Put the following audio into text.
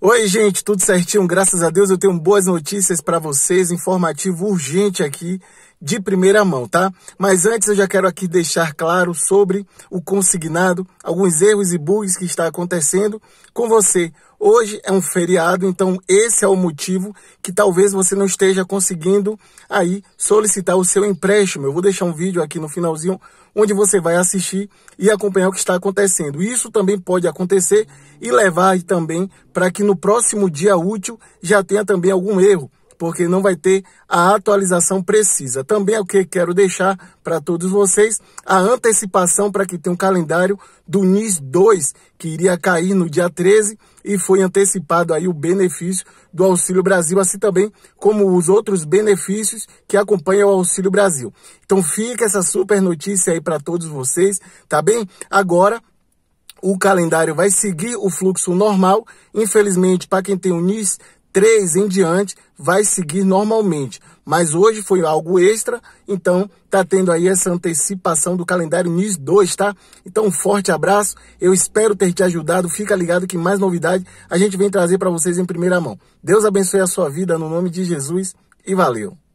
Oi, gente, tudo certinho? Graças a Deus eu tenho boas notícias para vocês, informativo urgente aqui de primeira mão, tá? Mas antes eu já quero aqui deixar claro sobre o consignado, alguns erros e bugs que está acontecendo com você. Hoje é um feriado, então esse é o motivo que talvez você não esteja conseguindo aí solicitar o seu empréstimo. Eu vou deixar um vídeo aqui no finalzinho onde você vai assistir e acompanhar o que está acontecendo. Isso também pode acontecer e levar também para que no próximo dia útil já tenha também algum erro porque não vai ter a atualização precisa. Também é o que quero deixar para todos vocês, a antecipação para que tenha um calendário do NIS 2, que iria cair no dia 13 e foi antecipado aí o benefício do Auxílio Brasil, assim também como os outros benefícios que acompanham o Auxílio Brasil. Então fica essa super notícia aí para todos vocês, tá bem? Agora o calendário vai seguir o fluxo normal. Infelizmente, para quem tem o NIS 3 em diante vai seguir normalmente. Mas hoje foi algo extra, então tá tendo aí essa antecipação do calendário NIS 2, tá? Então um forte abraço, eu espero ter te ajudado. Fica ligado que mais novidade a gente vem trazer para vocês em primeira mão. Deus abençoe a sua vida no nome de Jesus e valeu.